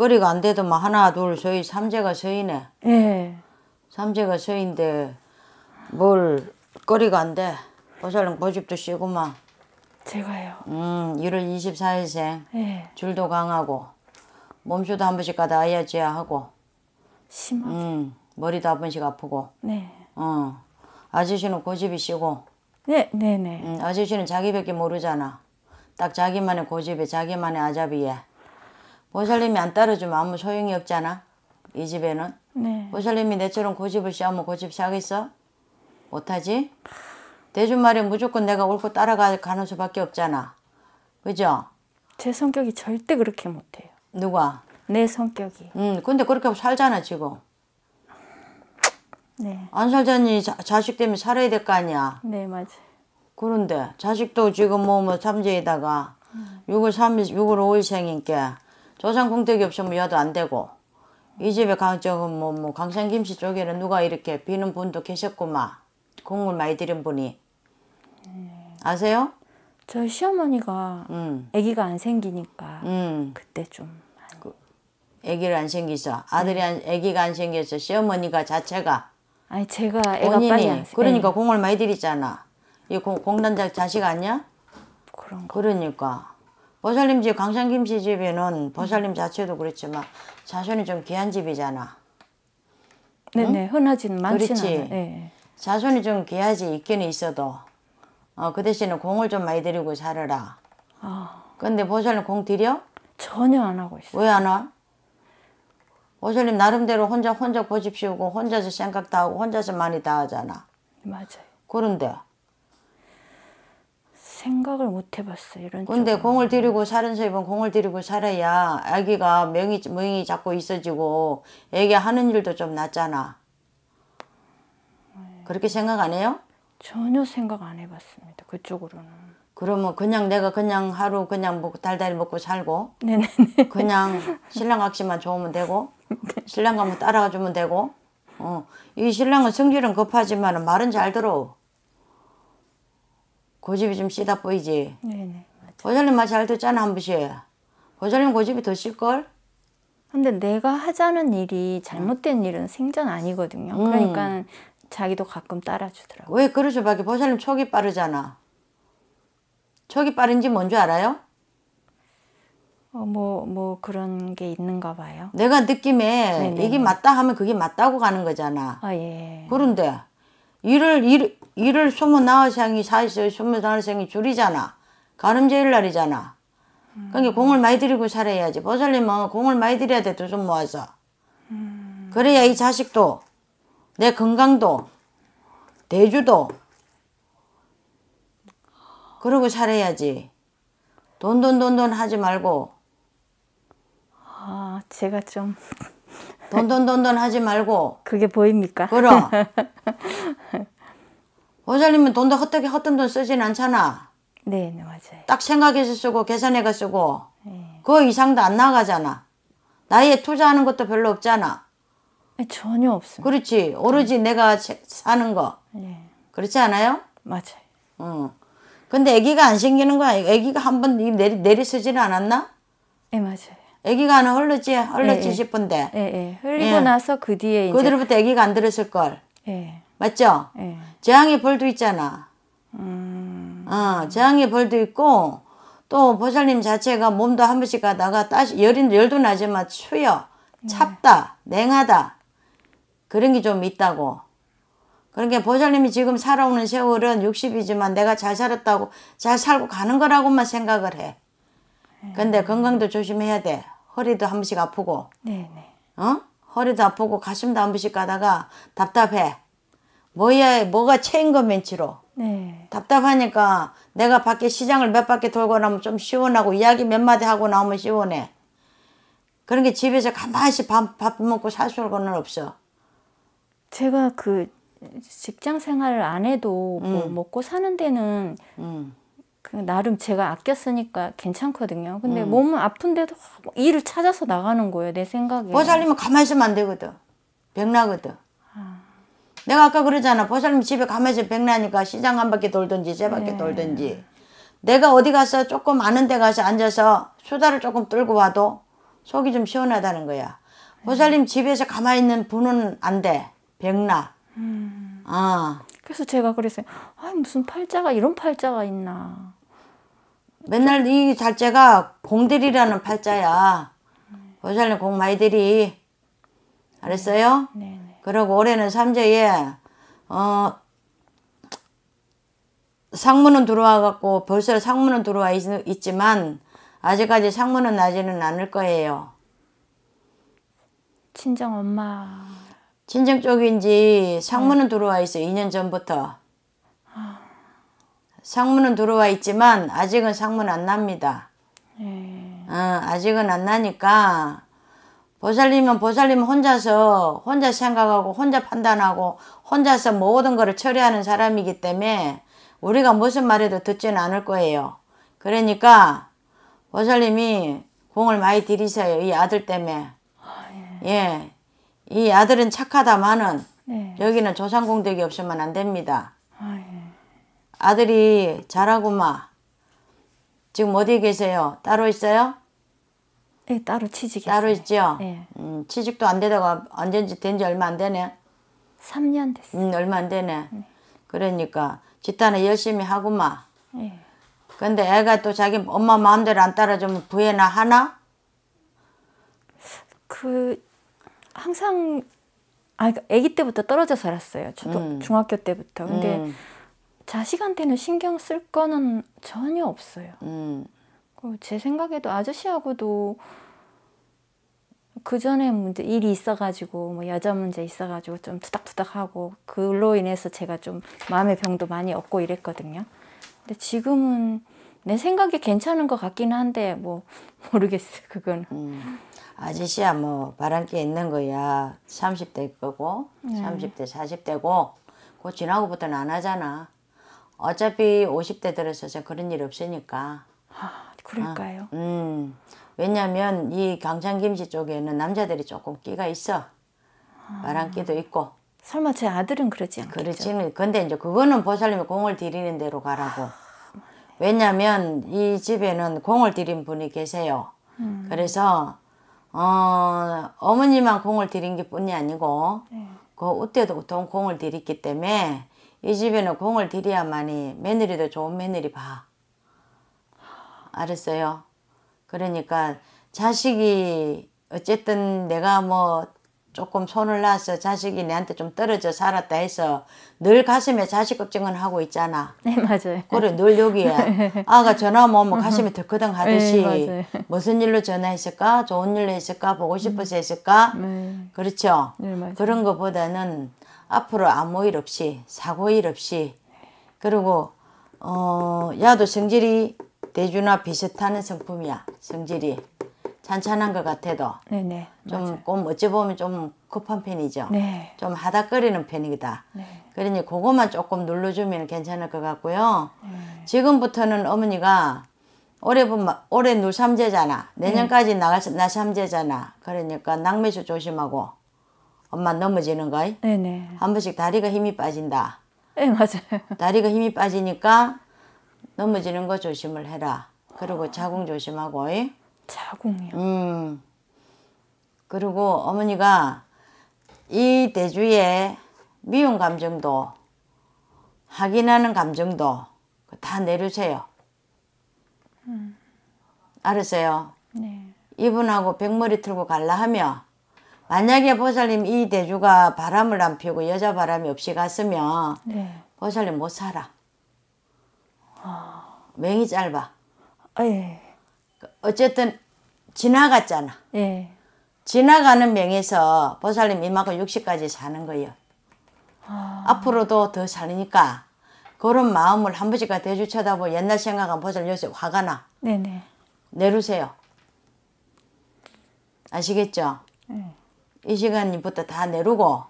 거리가 안 돼도 만 하나 둘 서이 삼재가 서이네. 예. 삼재가 서인데 뭘 거리가 안 돼. 보살랑 보집도 쉬고만. 제가요. 음, 1월 24일생. 예. 줄도 강하고 몸수도 한 번씩 가다 아야지야 하고. 심하게. 음, 머리도 한 번씩 아프고. 네. 어. 아저씨는 고집이 쉬고 네, 네, 네. 음, 아저씨는 자기밖에 모르잖아. 딱 자기만의 고집에 자기만의 아잡이에. 보살님이 안 따라주면 아무 소용이 없잖아. 이 집에는. 네. 보살님이 내처럼 고집을 시하면 고집 시하겠어? 못하지? 대준말에 무조건 내가 옳고 따라가는 수밖에 없잖아. 그죠? 제 성격이 절대 그렇게 못해요. 누가? 내 성격이. 응, 음, 근데 그렇게 살잖아, 지금. 네. 안 살자니 자, 식 때문에 살아야 될 거 아니야. 네, 맞아요. 그런데 자식도 지금 뭐, 뭐, 삼재에다가 음. 6월 3일, 6월 5일 생인께 조상공대기 없이 뭐 여도 안 되고 이 집에 강저은 뭐, 뭐 강산 김씨 쪽에는 누가 이렇게 비는 분도 계셨고만 공을 많이 들인 분이 아세요? 저희 시어머니가 음. 아기가 안 생기니까 음. 그때 좀 그, 아기를 안 생기죠. 아들이 네. 안, 아기가 안 생겨서 시어머니가 자체가 아니 제가 애가 본인이, 빨리 안 그러니까 공을 많이 들이잖아. 이 공, 공단자 자식 아니야? 그런 거. 그러니까 보살님 집, 강산김씨 집에는 음. 보살님 자체도 그렇지만 자손이 좀 귀한 집이잖아. 네네, 응? 네, 흔하진 많지는 그렇지. 네. 자손이 좀 귀하지 있기는 있어도 어, 그 대신에 공을 좀 많이 들이고 살아라. 아. 근데 보살님 공 들여? 전혀 안 하고 있어요. 왜안 와? 보살님 나름대로 혼자 혼자 고집 피우고 혼자서 생각 다 하고 혼자서 많이 다 하잖아. 맞아요. 그런데 생각을 못 해봤어요. 이런. 근데 쪽으로. 공을 들이고 살은 세번 공을 들이고 살아야 아기가 명이 명이 자꾸 있어지고 애기 하는 일도 좀 낫잖아. 네. 그렇게 생각 안 해요? 전혀 생각 안 해봤습니다. 그쪽으로는. 그러면 그냥 내가 그냥 하루 그냥 먹고 달달이 먹고 살고 네네 그냥 신랑 악시만 좋으면 되고 신랑 가면 따라가 주면 되고 어. 이 신랑은 성질은 급하지만 말은 잘 들어 고집이 좀 씨다 보이지? 네네. 보살님 맛잘 듣잖아 한 번씩. 보살님 고집이 더 쉴걸? 근데 내가 하자는 일이 잘못된 음. 일은 생전 아니거든요. 음. 그러니까 자기도 가끔 따라주더라고왜 그럴 수밖에 보살님 촉이 빠르잖아. 촉이 빠른지 뭔줄 알아요? 어, 뭐, 뭐 그런 게 있는가 봐요. 내가 느낌에 네네 이게 맞다 하면 그게 맞다고 가는 거잖아. 아, 예. 그런데 일을 일, 일을 스물나흘생이 사실 스물다섯생이 줄이잖아. 가름제일 날이잖아. 음. 그러니까 공을 많이 들이고 살아야지. 보살님은 공을 많이 들여야 돼. 두손 모아서. 그래야 이 자식도 내 건강도 대주도 그러고 살아야지. 돈 돈 돈 돈 하지 말고. 아 제가 좀 돈돈돈돈 하지 말고. 그게 보입니까? 그럼. 오자님은 돈도 헛되게 헛된 돈 쓰진 않잖아. 네, 네 맞아요. 딱 생각해서 쓰고 계산해가 쓰고 네. 그 이상도 안 나가잖아. 나이에 투자하는 것도 별로 없잖아. 네, 전혀 없어요. 그렇지. 오로지 네. 내가 사는 거. 네. 그렇지 않아요? 맞아요. 응. 근데 아기가 안 생기는 거야. 아기가 한 번 내리, 내리 쓰지는 않았나? 네, 맞아요. 아기가 하나 흘렀지 흘렀지 예, 예. 싶은데. 예, 예. 흘리고 예. 나서 그 뒤에 이제 그대로부터 아기가 안 들었을 걸. 예. 맞죠? 예. 재앙의 벌도 있잖아. 음. 어, 재앙의 벌도 있고 또 보살님 자체가 몸도 한 번씩 가다가 따시 열이 열도 나지만 추여 예. 찹다 냉하다 그런 게 좀 있다고. 그러게 그러니까 보살님이 지금 살아오는 세월은 60이지만 내가 잘 살았다고 잘 살고 가는 거라고만 생각을 해. 네. 근데 건강도 조심해야 돼. 허리도 한 번씩 아프고. 네, 네. 어? 허리도 아프고 가슴도 한 번씩 가다가 답답해. 뭐야, 뭐가 체인 거 맨치로. 네. 답답하니까 내가 밖에 시장을 몇 바퀴 돌고 나면 좀 시원하고 이야기 몇 마디 하고 나오면 시원해. 그런 게 집에서 가만히 밥, 밥 먹고 살 수는 없어. 제가 그 직장 생활을 안 해도 뭐 음. 먹고 사는 데는 음. 나름 제가 아꼈으니까 괜찮거든요. 근데 음. 몸은 아픈데도 일을 찾아서 나가는 거예요, 내 생각에. 보살님은 가만히 있으면 안 되거든. 백나거든. 아. 내가 아까 그러잖아. 보살님 집에 가만히 있으면 백나니까 시장 한 바퀴 돌든지 세 바퀴 네. 돌든지. 내가 어디 가서 조금 아는 데 가서 앉아서 수다를 조금 떨고 와도 속이 좀 시원하다는 거야. 네. 보살님 집에서 가만히 있는 분은 안 돼. 백나. 음. 아. 그래서 제가 그랬어요. 아, 무슨 팔자가 이런 팔자가 있나. 맨날 이 달자가 공들이라는 팔자야. 보살님 공 많이 들이. 알았어요? 네, 네 그리고 올해는 삼재에 어 상무는 들어와 갖고 벌써 상무는 들어와 있, 있지만 아직까지 상무는 나지는 않을 거예요. 친정 엄마. 친정 쪽인지 상무는 네. 들어와 있어. 2년 전부터. 상무는 들어와 있지만 아직은 상무는 안 납니다. 네. 어, 아직은 안 나니까 보살님은 보살님 혼자서 혼자 생각하고 혼자 판단하고 혼자서 모든 것 처리하는 사람이기 때문에 우리가 무슨 말해도 듣지는 않을 거예요. 그러니까 보살님이 공을 많이 들이세요. 이 아들 때문에. 아, 예. 예. 이 아들은 착하다마는 네. 여기는 조상공덕이 없으면 안 됩니다. 아, 예. 아들이 자라고마 지금 어디 계세요? 따로 있어요? 네, 따로 취직요 따로 있죠? 네. 음, 취직도 안 되다가 언제지 된 지 얼마 안 되네. 3년 됐어요. 음, 얼마 안 되네. 네. 그러니까 집단에 열심히 하고마. 네. 예. 근데 애가 또 자기 엄마 마음대로 안 따라주면 부해나 하나? 그 항상 아, 애기 때부터 떨어져 살았어요. 저도 음. 중학교 때부터. 근데 음. 자식한테는 신경 쓸 거는 전혀 없어요. 음. 제 생각에도 아저씨하고도 그 전에 문제 일이 있어가지고 뭐 여자 문제 있어가지고 좀 투닥투닥하고 그로 인해서 제가 좀 마음의 병도 많이 얻고 이랬거든요. 근데 지금은 내 생각이 괜찮은 것 같긴 한데 뭐 모르겠어 그건. 음. 아저씨야 뭐 바람기 있는 거야 30대 거고 네. 30대 40대고 그 지나고부터는 안 하잖아. 어차피 50대 들어서서 그런 일 없으니까. 아, 그럴까요? 아, 음. 왜냐면 이 강창김치 쪽에는 남자들이 조금 끼가 있어. 바람기도 있고. 설마 제 아들은 그러지 않겠죠? 그렇지는. 근데 이제 그거는 보살님이 공을 들이는 대로 가라고. 왜냐면 이 집에는 공을 들인 분이 계세요. 음. 그래서 어, 어머니만 공을 들인 게 뿐이 아니고 네. 그 옷대도 보통 공을 들였기 때문에 이 집에는 공을 들여야만이 며느리도 좋은 며느리 봐. 알았어요. 그러니까 자식이 어쨌든 내가 뭐 조금 손을 놔서 자식이 내한테 좀 떨어져 살았다 해서 늘 가슴에 자식 걱정은 하고 있잖아. 네 맞아요. 그래 늘 여기에 아가 전화 오면 뭐 가슴이 덜커덩 네, 하듯이 네, 무슨 일로 전화했을까 좋은 일로 했을까 보고 싶어서 했을까 네. 그렇죠. 네, 그런 것보다는 앞으로 아무 일 없이 사고 일 없이 그리고 어, 야도 성질이 대주나 비슷하는 성품이야 성질이 찬찬한 것 같아도 네네, 좀꼭 어찌 보면 좀 급한 편이죠 네. 좀 하닥거리는 편이다 네. 그러니 그것만 조금 눌러주면 괜찮을 것 같고요 네. 지금부터는 어머니가 올해 보 올해 누삼제잖아 내년까지 나갈 나삼제잖아 그러니까 낙매주 조심하고 엄마 넘어지는 거. 네네. 한 번씩 다리가 힘이 빠진다. 네 맞아요. 다리가 힘이 빠지니까 넘어지는 거 조심을 해라. 그리고 자궁 조심하고. 자궁이요. 음. 그리고 어머니가 이 대주에 미운 감정도 확인하는 감정도 다 내려세요. 음. 알았어요. 네. 이분하고 백머리 틀고 갈라 하며 만약에 보살님 이 대주가 바람을 안 피우고 여자 바람이 없이 갔으면 네. 보살님 못 살아. 아... 맹이 짧아. 아, 예. 어쨌든 지나갔잖아. 예. 지나가는 명에서 보살님 이만큼 60까지 사는 거예요. 아... 앞으로도 더 살니까 그런 마음을 한 번씩 대주 쳐다보 옛날 생각한 보살 요새 화가 나. 네네. 내려세요 아시겠죠? 네. 이 시간부터 다 내르고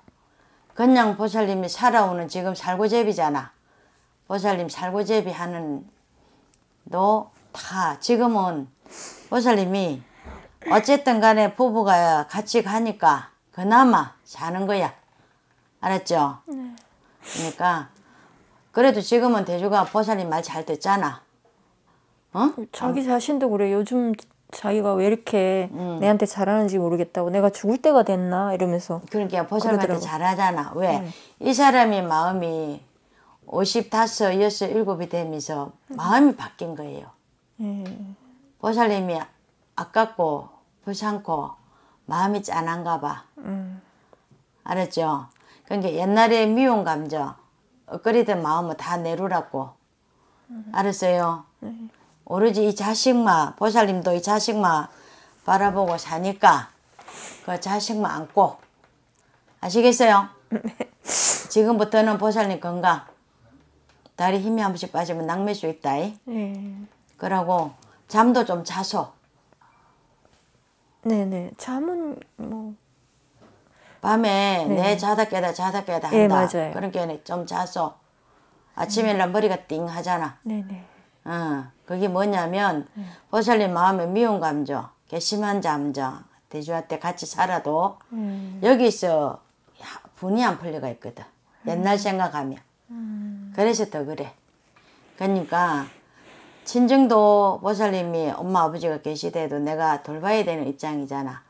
그냥 보살님이 살아오는 지금 살고제비잖아. 보살님 살고제비 하는 너 다 지금은 보살님이 어쨌든 간에 부부가 같이 가니까 그나마 사는 거야. 알았죠? 네. 그러니까 그래도 지금은 대주가 보살님 말 잘 듣잖아. 어? 자기 자신도 그래. 요즘 자기가 왜 이렇게 음. 내한테 잘하는지 모르겠다고 내가 죽을 때가 됐나 이러면서 그러니까 보살한테 잘하잖아 왜이 음. 사람이 마음이 오십다섯 이 되면서 마음이 바뀐 거예요 음. 보살님이 아깝고 보상고 마음이 짠한가 봐 음. 알았죠 그러니까 옛날에 미운 감정 엇거리던 마음을 다 내려라고 음. 알았어요 네. 오로지 이 자식만 보살님도 이 자식만 바라보고 사니까 그 자식만 안고 아시겠어요? 네. 지금부터는 보살님 건강 다리 힘이 한 번씩 빠지면 낭매수 있다 네. 그러고 잠도 좀 자소 네네 잠은 뭐 밤에 네. 내 자다 깨다 자다 깨다 네, 한다 네, 맞아요. 그런 게 좀 자소 아침에는 머리가 음. 띵 하잖아 네네 네. 응. 그게 뭐냐면 음. 보살님 마음에 미운 감정, 괘씸한잠정 대주한테 같이 살아도 음. 여기서 야, 분이 안 풀려가 있거든. 옛날 음. 생각하면. 음. 그래서 더 그래. 그러니까 친정도 보살님이 엄마 아버지가 계시대도 내가 돌봐야 되는 입장이잖아.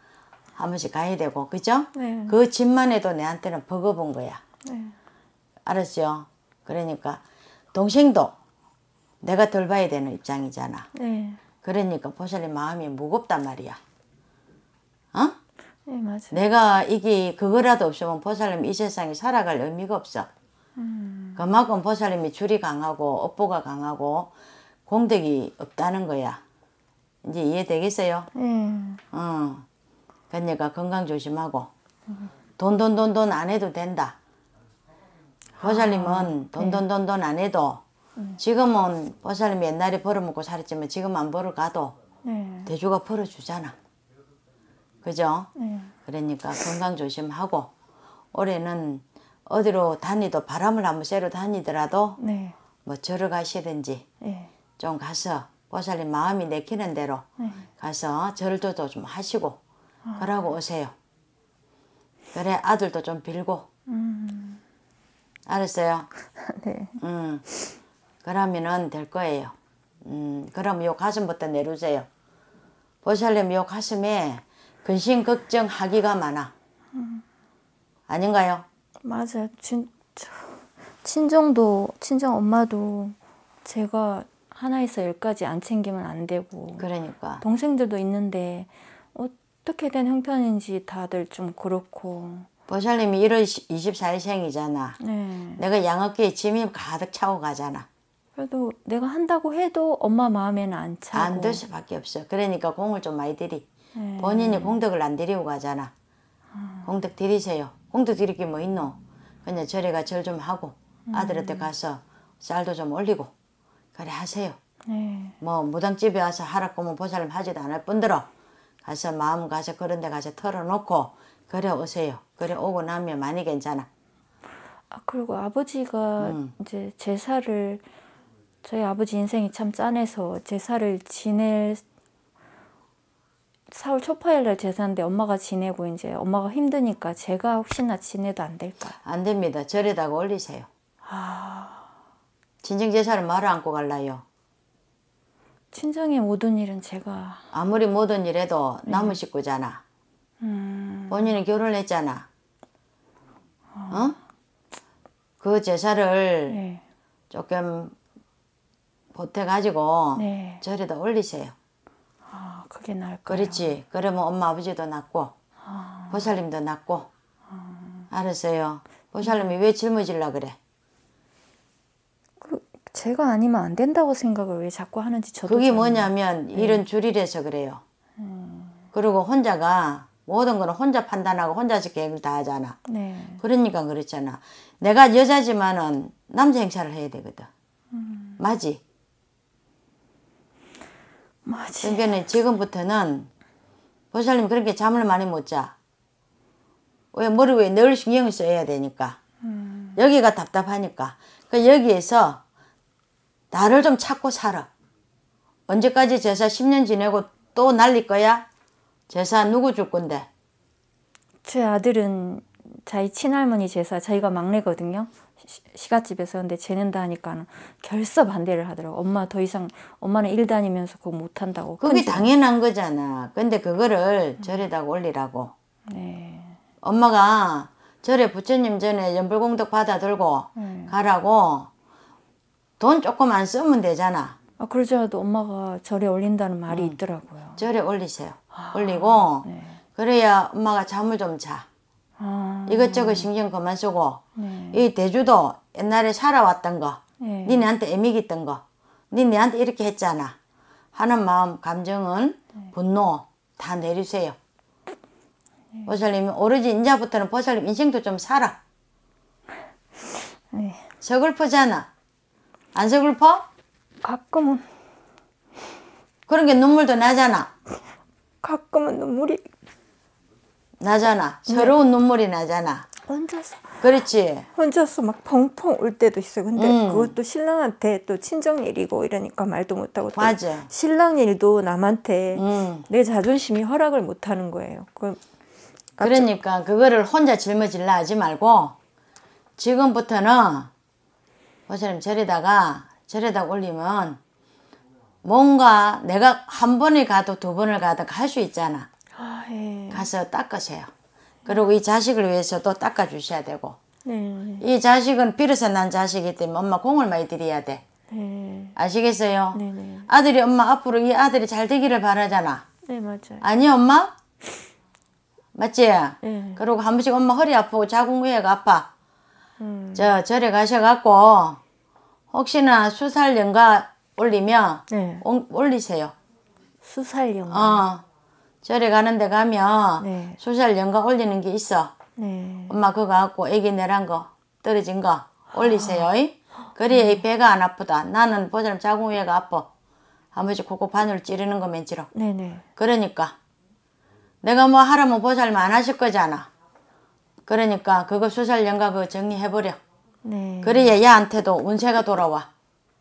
한 번씩 가야 되고 그죠? 네. 그 집만 해도 내한테는 버거운 거야. 네. 알았죠? 그러니까 동생도 내가 돌봐야 되는 입장이잖아. 네. 그러니까 보살님 마음이 무겁단 말이야. 어? 네, 맞아요. 내가 이게 그거라도 없으면 보살님 이 세상에 살아갈 의미가 없어. 음. 그만큼 보살님이 줄이 강하고 업보가 강하고 공덕이 없다는 거야. 이제 이해되겠어요? 음. 어. 그러니까 건강 조심하고 돈 돈 돈 돈 안 해도 된다. 보살님은 아, 돈돈 돈 돈안 네. 해도 지금은 보살님 옛날에 벌어먹고 살았지만 지금 안 벌어가도 네. 대주가 벌어주잖아. 그죠? 네. 그러니까 건강 조심하고 올해는 어디로 다니도 바람을 한번 쐬러 다니더라도 네. 뭐 절을 가시든지 네. 좀 가서 보살님 마음이 내키는 대로 네. 가서 절도도 좀 하시고 아. 그러고 오세요. 그래 아들도 좀 빌고 음. 알았어요? 네. 음. 그러면은 될 거예요. 음, 그럼 요 가슴부터 내려주세요. 보살님 요 가슴에 근심 걱정 하기가 많아. 아닌가요? 맞아요. 진, 저, 친정도 친정 엄마도 제가 하나에서 열까지 안 챙기면 안 되고 그러니까 동생들도 있는데 어떻게 된 형편인지 다들 좀 그렇고 보살님이 1월 24일 생이잖아. 네. 내가 양어기에 짐이 가득 차고 가잖아. 그래도 내가 한다고 해도 엄마 마음에는 안차안될 수밖에 없어. 그러니까 공을 좀 많이 들이. 네. 본인이 공덕을 안 드리고 가잖아. 아. 공덕 드리세요. 공덕 드릴 게뭐 있노? 그냥 저래가 절 좀 하고 음. 아들한테 가서 쌀도 좀 올리고 그래 하세요. 네. 뭐 무당집에 와서 하라고 뭐 보살님 하지도 않을 뿐더러 가서 마음 가서 그런 데 가서 털어놓고 그래 오세요. 그래 오고 나면 많이 괜찮아. 아, 그리고 아버지가 음. 이제 제사를 저희 아버지 인생이 참 짠해서 제사를 지낼 4월 초파일 날 제사인데 엄마가 지내고 이제 엄마가 힘드니까 제가 혹시나 지내도 안 될까? 안 됩니다. 절에다가 올리세요. 아... 친정 제사를 말을 안고 갈라요. 친정의 모든 일은 제가 아무리 모든 일해도 네. 남은 네. 식구잖아. 음... 본인은 결혼했잖아. 어? 아. 어? 그 제사를 네. 조금 보태가지고 네. 저리다 올리세요. 아, 그게 나을까요? 그렇지. 그러면 엄마 아버지도 낫고 아. 보살님도 낫고 아. 알았어요. 보살님이 왜 짊어질라 그래? 그 제가 아니면 안 된다고 생각을 왜 자꾸 하는지 저도 그게 뭐냐면 네. 이런 줄이래서 그래요. 음. 그리고 혼자가 모든 거는 혼자 판단하고 혼자서 계획을 다 하잖아. 네. 그러니까 그렇잖아. 내가 여자지만은 남자 행사를 해야 되거든. 음. 맞지? 맞지. 그러니까 지금부터는 보살님 그렇게 잠을 많이 못 자. 왜 머리 위에 늘 신경을 써야 되니까. 음. 여기가 답답하니까. 그니까 여기에서 나를 좀 찾고 살아. 언제까지 제사 10년 지내고 또 날릴 거야? 제사 누구 줄 건데? 제 아들은 자기 친할머니 제사 자기가 막내거든요. 시가집에서 근데 재는다 하니까 는 결사 반대를 하더라고 엄마 더 이상 엄마는 일 다니면서 그거 못한다고 그게 당연한 거잖아 근데 그거를 절에다 올리라고 네. 엄마가 절에 부처님 전에 연불공덕 받아 들고 네. 가라고 돈 조금 안 쓰면 되잖아 아, 그러지않아도 엄마가 절에 올린다는 말이 응. 어. 있더라고요 절에 올리세요 아, 올리고 네. 그래야 엄마가 잠을 좀자 아. 이것저것 신경 그만 쓰고 네. 이 대주도 옛날에 살아왔던 거 네. 니네한테 애미기던 거 니네한테 이렇게 했잖아 하는 마음 감정은 네. 분노 다 내리세요 네. 보살님이 오로지 인자부터는 보살님 인생도 좀 살아 네. 서글프잖아 안 서글퍼? 가끔은 그런 게 눈물도 나잖아 가끔은 눈물이 나잖아. 서러운 네. 눈물이 나잖아. 혼자서. 그렇지. 혼자서 막 펑펑 울 때도 있어. 근데 음. 그것도 신랑한테 또 친정 일이고 이러니까 말도 못하고. 맞아. 신랑 일도 남한테 음. 내 자존심이 허락을 못하는 거예요. 그 그러니까 그거를 혼자 짊어질라 하지 말고 지금부터는 보사님 그 저리다가 저리다 올리면 뭔가 내가 한 번을 가도 두 번을 가도 할 수 있잖아. 아, 예. 가서 닦으세요. 그리고 이 자식을 위해서도 닦아주셔야 되고 네. 이 자식은 비로소 난 자식이기 때문에 엄마 공을 많이 들여야 돼. 네. 아시겠어요? 네, 네. 아들이 엄마 앞으로 이 아들이 잘 되기를 바라잖아. 네 맞아요. 아니 엄마? 맞지? 네. 그리고 한 번씩 엄마 허리 아프고 자궁의해가 아파. 음. 저 절에 가셔갖고 혹시나 수살연가 올리면 온, 네. 올리세요. 수살연가. 어. 절에 가는데 가면 네. 소셜 연가 올리는 게 있어. 네. 엄마 그거 갖고 아기 내란 거 떨어진 거 올리세요. 아. 그래야 네. 배가 안 아프다. 나는 보자면 자궁 위가 아파. 아버지 코고 바늘 찌르는 거 맨지러. 네네. 네. 그러니까 내가 뭐 하라면 보살만 안 하실 거잖아. 그러니까 그거 수살 연가 그거 정리해버려. 네. 그래야 얘한테도 운세가 돌아와.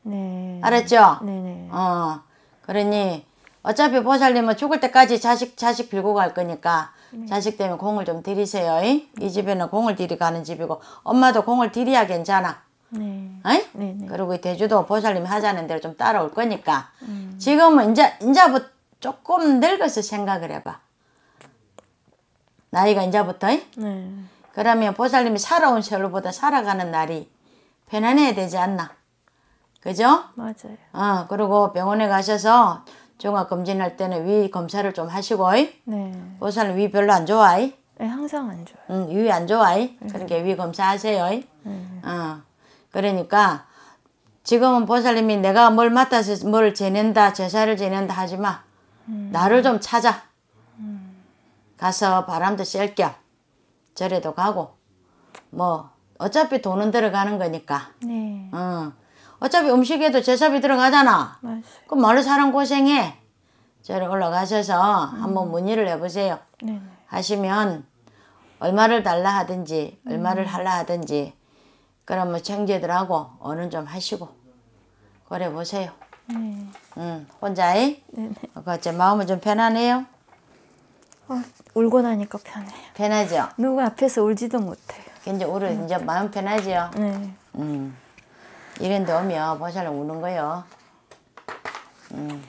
네. 알았죠? 네네. 네. 어. 그러니 어차피 보살님은 죽을 때까지 자식 자식 빌고 갈 거니까 네. 자식 때문에 공을 좀 들이세요. 이? 집에는 공을 들이가는 집이고 엄마도 공을 들이야 괜찮아. 네. 네, 네. 그리고 대주도 보살님 하자는 대로 좀 따라올 거니까 음. 지금은 이제 이제부터 조금 늙어서 생각을 해봐. 나이가 이제부터. 네. 그러면 보살님이 살아온 세월보다 살아가는 날이 편안해야 되지 않나. 그죠? 맞아요. 어, 그리고 병원에 가셔서 종합검진할 때는 위 검사를 좀 하시고 네. 요새는 위 별로 안 좋아해? 네, 항상 안좋아 응, 위안 좋아해? 네. 그러니까 위 검사하세요. 네. 어. 그러니까 지금은 보살님이 내가 뭘 맡아서 뭘 지낸다, 제사를 지낸다 하지 마. 음. 나를 좀 찾아. 음. 가서 바람도 쐴겨. 절에도 가고. 뭐 어차피 돈은 들어가는 거니까. 네. 어. 어차피 음식에도 제첩이 들어가잖아. 맞아요. 그럼 머리 사람 고생해. 저를 올라가셔서 음. 한번 문의를 해보세요. 네네. 하시면 얼마를 달라 하든지 음. 얼마를 할라 하든지 그럼 뭐 청제들하고 어는 좀 하시고 그래 보세요. 네. 음 혼자에 어, 그제 마음은 좀 편하네요. 어, 울고 나니까 편해요. 편하죠. 누구 앞에서 울지도 못해요. 이제 울어 이제 마음 편하죠. 네. 음. 이런데 오면 보살은 우는 거요. 음.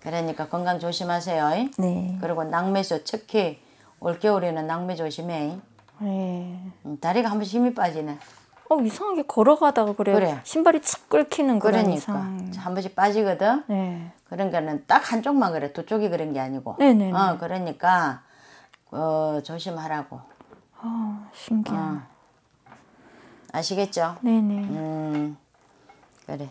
그러니까 건강 조심하세요. 네. 그리고 낙매소 특히 올겨울에는 낙매 조심해. 네. 음, 다리가 한번 힘이 빠지네. 어 이상하게 걸어가다가 그래. 그래. 신발이 칙 긁히는 그런 그러니까. 이상. 한 번씩 빠지거든. 네. 그러니는딱 한쪽만 그래. 두 쪽이 그런 게 아니고. 네네. 네, 네. 어 그러니까 어, 조심하라고. 아, 어 신기해. 어. 아시겠죠? 네네. 음, 그래.